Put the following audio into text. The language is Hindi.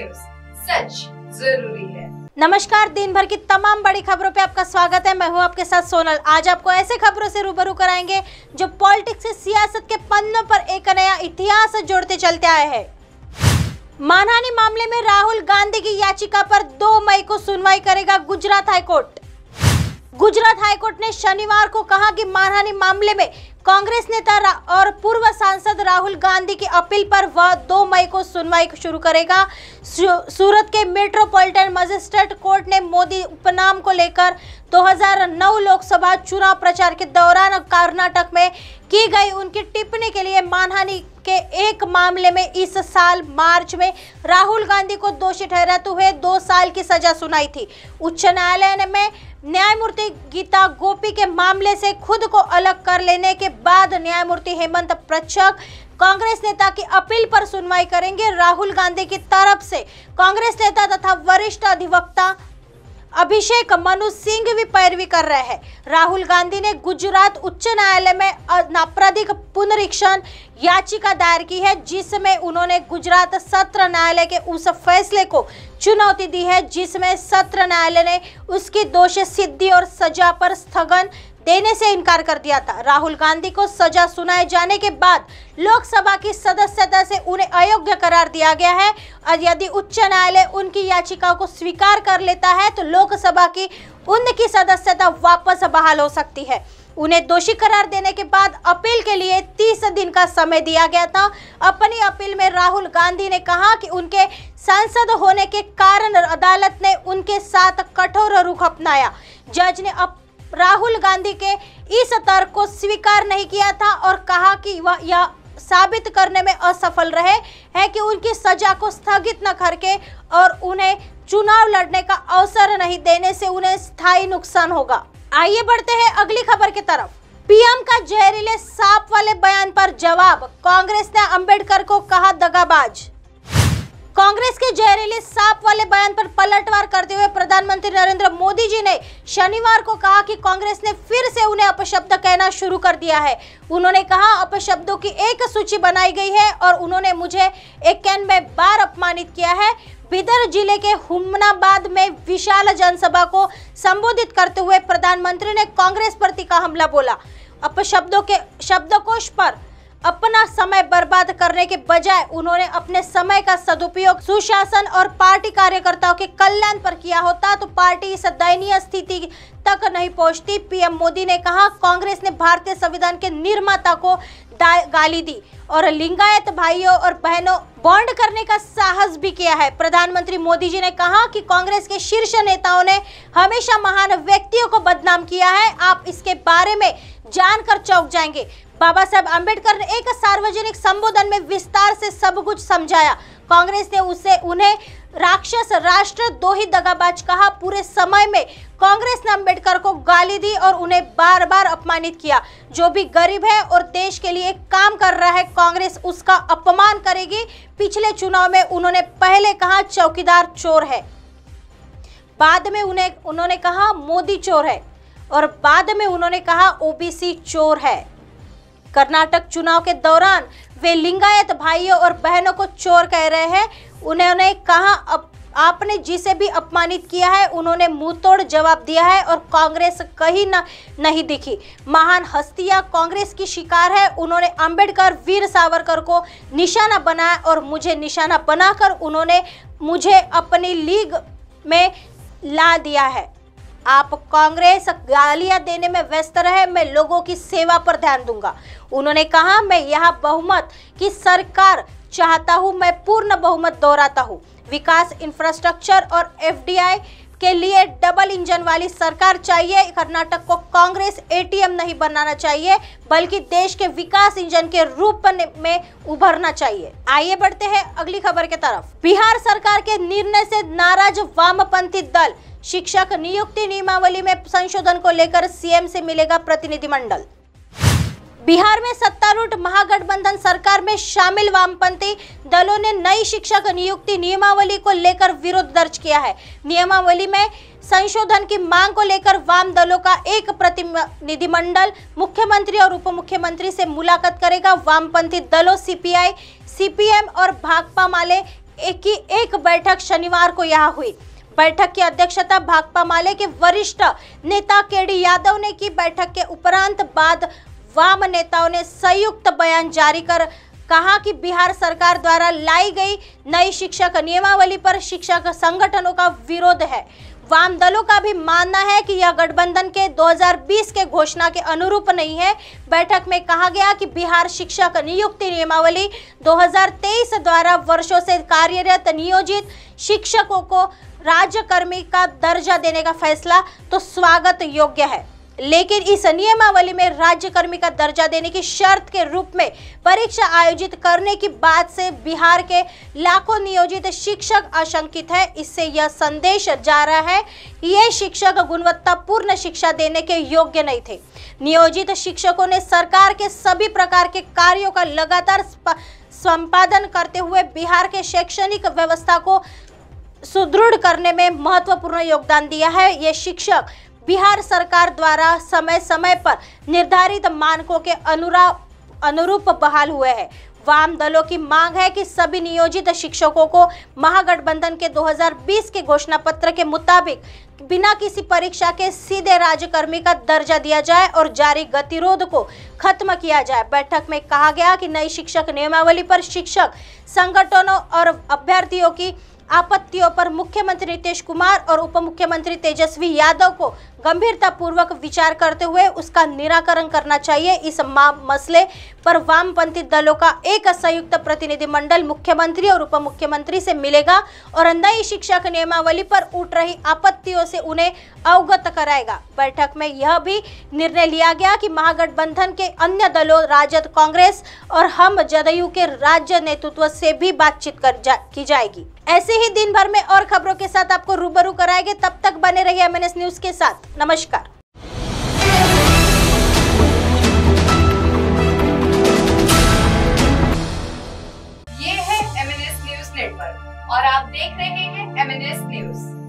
न्यूज सच जरूरी है नमस्कार दिन भर की तमाम बड़ी खबरों पे आपका स्वागत है मैं हूँ आपके साथ सोनल आज आपको ऐसे खबरों से रूबरू कराएंगे जो पॉलिटिक्स से सियासत के पन्नों पर एक नया इतिहास जोड़ते चलते आए हैं मानहानी मामले में राहुल गांधी की याचिका पर 2 मई को सुनवाई करेगा गुजरात हाईकोर्ट गुजरात हाईकोर्ट ने शनिवार को कहा कि मानहानी मामले में कांग्रेस नेता और पूर्व सांसद राहुल गांधी की अपील पर वह 2 मई को सुनवाई शुरू करेगा सूरत के मेट्रोपॉलिटन मजिस्ट्रेट कोर्ट ने मोदी उपनाम को लेकर 2009 लोकसभा चुनाव प्रचार के दौरान कर्नाटक में की गई उनकी टिप्पणी के लिए मानहानि के एक मामले में इस साल मार्च में राहुल गांधी को दोषी ठहराते हुए दो साल की सजा सुनाई थी उच्च न्यायालय ने में न्यायमूर्ति गीता गोपी के मामले से खुद को अलग कर लेने के बाद न्यायमूर्ति हेमंत प्रचक कांग्रेस नेता की अपील पर सुनवाई करेंगे राहुल गांधी की तरफ से कांग्रेस नेता तथा अभिषेक मनु सिंह भी पैरवी कर रहे हैं राहुल गांधी ने गुजरात उच्च न्यायालय में आपराधिक पुनरीक्षण याचिका दायर की है जिसमें उन्होंने गुजरात सत्र न्यायालय के उस फैसले को चुनौती दी है जिसमें सत्र न्यायालय ने उसकी दोष सिद्धि और सजा पर स्थगन देने से इनकार कर दिया था राहुल गांधी को सजा सुनाए जाने के बाद लोकसभा की सदस्यता से उन्हें अयोग्य करार दिया गया है और यदि उच्च न्यायालय उनकी याचिकाओं को स्वीकार कर लेता है तो लोकसभा की उनकी सदस्यता वापस बहाल हो सकती है उन्हें दोषी करार देने के बाद अपील के लिए 30 दिन का समय दिया गया था अपनी अपील में राहुल गांधी ने कहा कि उनके सांसद होने के कारण अदालत ने उनके साथ कठोर रुख अपनाया जज ने अब राहुल गांधी के इस तर्क को स्वीकार नहीं किया था और कहा कि वह यह साबित करने में असफल रहे हैं कि उनकी सजा को स्थगित न करके और उन्हें चुनाव लड़ने का अवसर नहीं देने से उन्हें स्थायी नुकसान होगा आइए बढ़ते हैं अगली खबर की तरफ पीएम का जहरीले सांप वाले बयान पर जवाब कांग्रेस ने अंबेडकर को कहा दगाबाज कांग्रेस के जहरीले सांप वाले बयान पर पलटवार करते हुए प्रधानमंत्री नरेंद्र मोदी जी ने शनिवार को कहा कि कांग्रेस ने फिर से उन्हें अपशब्द कहना शुरू कर दिया है उन्होंने कहा अपशब्दों की एक सूची बनाई गई है और उन्होंने मुझे एक कैन में बार अपमानित किया है बिदर जिले के हुमनाबाद में विशाल जनसभा को संबोधित करते हुए प्रधानमंत्री ने कांग्रेस पर तीखा हमला बोला अपशब्दों के शब्दकोश पर अपना समय बर्बाद करने के बजाय उन्होंने अपने समय का सदुपयोग सुशासन और पार्टी कार्यकर्ताओं के कल्याण पर किया होता तो पार्टी इस दयनीय स्थिति तक नहीं पहुंचती पीएम मोदी ने कहा कांग्रेस ने भारतीय संविधान के निर्माता को गाली दी और लिंगायत भाइयों और बहनों बॉन्ड करने का साहस भी किया है प्रधानमंत्री मोदी जी ने कहा कि कांग्रेस के शीर्ष नेताओं ने हमेशा महान व्यक्तियों को बदनाम किया है आप इसके बारे में जानकर चौंक जाएंगे बाबा साहब अम्बेडकर ने एक सार्वजनिक संबोधन में विस्तार से सब कुछ समझाया कांग्रेस ने उसे उन्हें राक्षस राष्ट्र दो ही दगाबाज कहा पूरे समय में कांग्रेस ने अंबेडकर को गाली दी और उन्हें बार बार अपमानित किया जो भी गरीब है और देश के लिए काम कर रहा है कांग्रेस उसका अपमान करेगी पिछले चुनाव में उन्होंने पहले कहा चौकीदार चोर है बाद में उन्हें उन्होंने कहा मोदी चोर है और बाद में उन्होंने कहा ओबीसी चोर है कर्नाटक चुनाव के दौरान वे लिंगायत भाइयों और बहनों को चोर कह रहे हैं उन्होंने कहा अब आपने जिसे भी अपमानित किया है उन्होंने मुंह तोड़ जवाब दिया है और कांग्रेस कहीं ना नहीं दिखी महान हस्तियां कांग्रेस की शिकार है उन्होंने अंबेडकर वीर सावरकर को निशाना बनाया और मुझे निशाना बनाकर उन्होंने मुझे अपनी लीग में ला दिया है आप कांग्रेस गालियां देने में व्यस्त रहे मैं लोगों की सेवा पर ध्यान दूंगा उन्होंने कहा मैं यह बहुमत की सरकार चाहता हूं मैं पूर्ण बहुमत दोहराता हूं विकास इंफ्रास्ट्रक्चर और एफडीआई के लिए डबल इंजन वाली सरकार चाहिए कर्नाटक को कांग्रेस एटीएम नहीं बनाना चाहिए बल्कि देश के विकास इंजन के रूप में उभरना चाहिए आइए बढ़ते हैं अगली खबर के तरफ बिहार सरकार के निर्णय से नाराज वामपंथी दल शिक्षक नियुक्ति नियमावली में संशोधन को लेकर सीएम से मिलेगा प्रतिनिधिमंडल बिहार में सत्तारूढ़ महागठबंधन सरकार में शामिल वामपंथी दलों ने नई शिक्षक नियुक्ति नियमावली को लेकर विरोध दर्ज किया है नियमावली में संशोधन की मांग को लेकर वाम दलों का एक प्रतिनिधिमंडल मुख्यमंत्री और उप मुख्यमंत्री से मुलाकात करेगा वामपंथी दलों सीपीआई सीपीएम और भाकपा माले की एक बैठक शनिवार को यहाँ हुई बैठक की अध्यक्षता भाकपा माले के वरिष्ठ नेता केडी यादव ने की बैठक के उपरांत बाद वाम नेताओं ने संयुक्त बयान जारी कर कहा कि बिहार सरकार द्वारा लाई गई नई शिक्षक नियमावली पर शिक्षक संगठनों का विरोध है वाम दलों का भी मानना है कि यह गठबंधन के 2020 के घोषणा के अनुरूप नहीं है बैठक में कहा गया कि बिहार शिक्षक नियुक्ति नियमावली 2023 द्वारा वर्षों से कार्यरत नियोजित शिक्षकों को राज्यकर्मी का दर्जा देने का फैसला तो स्वागत योग्य है लेकिन इस नियमावली में राज्यकर्मी का दर्जा देने की शर्त के रूप में परीक्षा आयोजित करने की बात से बिहार के लाखों नियोजित शिक्षक आशंकित है इससे यह संदेश जा रहा है कि ये शिक्षक गुणवत्तापूर्ण शिक्षा देने के योग्य नहीं थे नियोजित शिक्षकों ने सरकार के सभी प्रकार के कार्यों का लगातार संपादन करते हुए बिहार के शैक्षणिक व्यवस्था को सुदृढ़ करने में महत्वपूर्ण योगदान दिया है ये शिक्षक बिहार सरकार द्वारा समय समय पर निर्धारित मानकों के अनुरा अनुरूप बहाल हुए हैं वाम दलों की मांग है कि सभी नियोजित शिक्षकों को महागठबंधन के 2020 के घोषणा पत्र के मुताबिक बिना किसी परीक्षा के सीधे राज्यकर्मी का दर्जा दिया जाए और जारी गतिरोध को खत्म किया जाए बैठक में कहा गया कि नई शिक्षक नियमावली पर शिक्षक संगठनों और अभ्यर्थियों की आपत्तियों पर मुख्यमंत्री नीतीश कुमार और उप मुख्यमंत्री तेजस्वी यादव को गंभीरता पूर्वक विचार करते हुए उसका निराकरण करना चाहिए इस मसले पर वामपंथी दलों का एक संयुक्त प्रतिनिधिमंडल मुख्यमंत्री और उप मुख्यमंत्री से मिलेगा और अंदाई शिक्षक नियमावली पर उठ रही आपत्तियों से उन्हें अवगत कराएगा बैठक में यह भी निर्णय लिया गया कि महागठबंधन के अन्य दलों राजद कांग्रेस और हम जदयू के राज्य नेतृत्व से भी बातचीत कर जा, की जाएगी ऐसे ही दिन भर में और खबरों के साथ आपको रूबरू कराएंगे तब तक बने रहिए एम न्यूज के साथ नमस्कार और आप देख रहे हैं एम न्यूज